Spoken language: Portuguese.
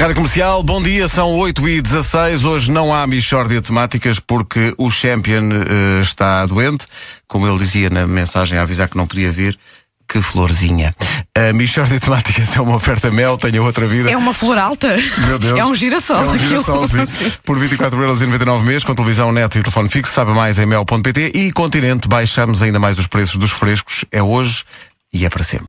Rádio Comercial, bom dia, são 8 e 16 Hoje não há Michórdia de Temáticas porque o Champion uh, está doente. Como ele dizia na mensagem a avisar que não podia vir, que florzinha. A Michórdia Temáticas é uma oferta mel, tenho outra vida. É uma flor alta. Meu Deus. É um girassol. É um girassol, sim. Por meses. com televisão net e telefone fixo. Sabe mais em mel.pt e Continente. Baixamos ainda mais os preços dos frescos. É hoje e é para sempre.